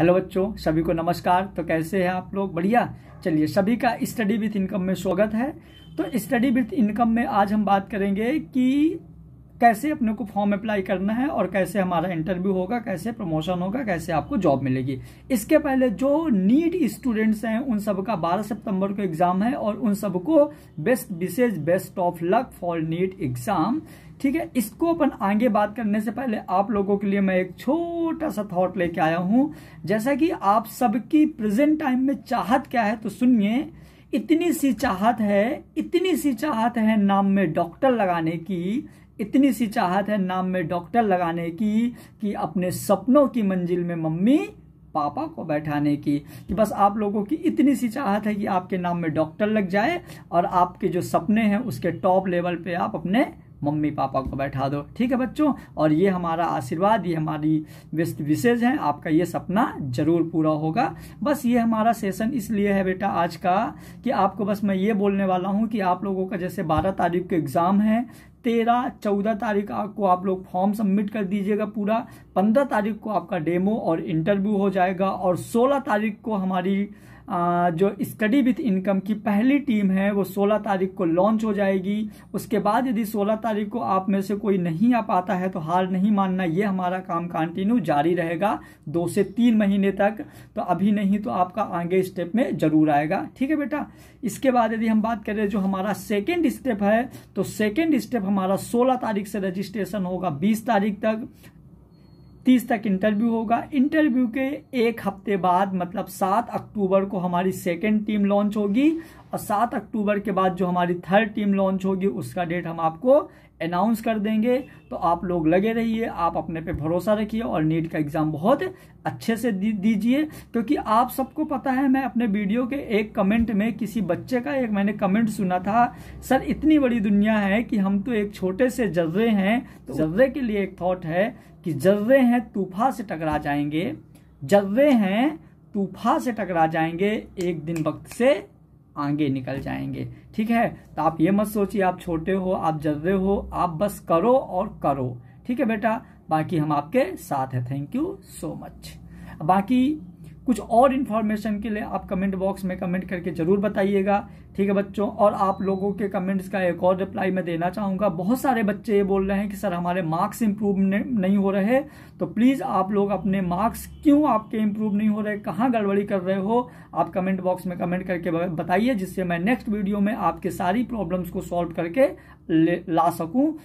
hello बच्चों सभी को नमस्कार तो कैसे हैं आप लोग बढ़िया चलिए सभी का स्टडी विथ इनकम में स्वागत है तो स्टडी विथ इनकम में आज हम बात करेंगे कि कैसे अपने को फॉर्म अप्लाई करना है और कैसे हमारा इंटरव्यू होगा कैसे प्रमोशन होगा कैसे आपको जॉब मिलेगी इसके पहले जो नीट स्टूडेंट्स हैं उन सब का 12 सितंबर को एग्जाम है और उन सबको बेस्ट विशेष best of luck for NEET exam ठीक है इसको अपन आगे बात करने से पहले आप लोगों के लिए मैं एक छोटा सा थॉट लेके आया हूं जैसा कि आप सबकी प्रेजेंट टाइम में चाहत क्या है तो सुनिए इतनी सी चाहत है इतनी सी चाहत है नाम में डॉक्टर लगाने की इतनी सी चाहत है नाम में डॉक्टर लगाने की कि अपने सपनों की मंजिल में मम्मी पापा को बैठाने की कि बस आप लोगों की इतनी सी चाहत है कि आपके नाम में डॉक्टर लग जाए और आपके जो सपने हैं उसके टॉप लेवल पे आप अपने मम्मी पापा को बैठा दो ठीक है बच्चों और ये हमारा आशीर्वाद ये हमारी बेस्ट विशेज है आपका ये सपना जरूर पूरा होगा बस ये हमारा सेशन इसलिए है बेटा आज का कि आपको बस मैं ये बोलने वाला हूँ कि आप लोगों का जैसे बारह तारीख को एग्ज़ाम है तेरह चौदह तारीख को आप लोग फॉर्म सबमिट कर दीजिएगा पूरा पंद्रह तारीख को आपका डेमो और इंटरव्यू हो जाएगा और सोलह तारीख को हमारी जो स्टडी विथ इनकम की पहली टीम है वो 16 तारीख को लॉन्च हो जाएगी उसके बाद यदि 16 तारीख को आप में से कोई नहीं आ पाता है तो हार नहीं मानना ये हमारा काम कंटिन्यू जारी रहेगा दो से तीन महीने तक तो अभी नहीं तो आपका आगे स्टेप में जरूर आएगा ठीक है बेटा इसके बाद यदि हम बात करें जो हमारा सेकेंड स्टेप है तो सेकेंड स्टेप हमारा सोलह तारीख से रजिस्ट्रेशन होगा बीस तारीख तक तीस तक इंटरव्यू होगा इंटरव्यू के एक हफ्ते बाद मतलब सात अक्टूबर को हमारी सेकेंड टीम लॉन्च होगी और सात अक्टूबर के बाद जो हमारी थर्ड टीम लॉन्च होगी उसका डेट हम आपको अनाउंस कर देंगे तो आप लोग लगे रहिए आप अपने पे भरोसा रखिए और नीट का एग्ज़ाम बहुत अच्छे से दीजिए क्योंकि आप सबको पता है मैं अपने वीडियो के एक कमेंट में किसी बच्चे का एक मैंने कमेंट सुना था सर इतनी बड़ी दुनिया है कि हम तो एक छोटे से जर्रे हैं तो जर्रे के लिए एक थाट है कि जर्रे हैं तूफा से टकरा जाएंगे जर्रे हैं तूफा से टकरा जाएंगे एक दिन वक्त से आगे निकल जाएंगे ठीक है तो आप ये मत सोचिए आप छोटे हो आप जर्रे हो आप बस करो और करो ठीक है बेटा बाकी हम आपके साथ हैं थैंक यू सो मच बाकी कुछ और इन्फॉर्मेशन के लिए आप कमेंट बॉक्स में कमेंट करके ज़रूर बताइएगा ठीक है बच्चों और आप लोगों के कमेंट्स का एक और रिप्लाई मैं देना चाहूँगा बहुत सारे बच्चे ये बोल रहे हैं कि सर हमारे मार्क्स इम्प्रूव नहीं हो रहे तो प्लीज़ आप लोग अपने मार्क्स क्यों आपके इम्प्रूव नहीं हो रहे कहाँ गड़बड़ी कर रहे हो आप कमेंट बॉक्स में कमेंट करके बताइए जिससे मैं नेक्स्ट वीडियो में आपके सारी प्रॉब्लम्स को सॉल्व करके ला सकूँ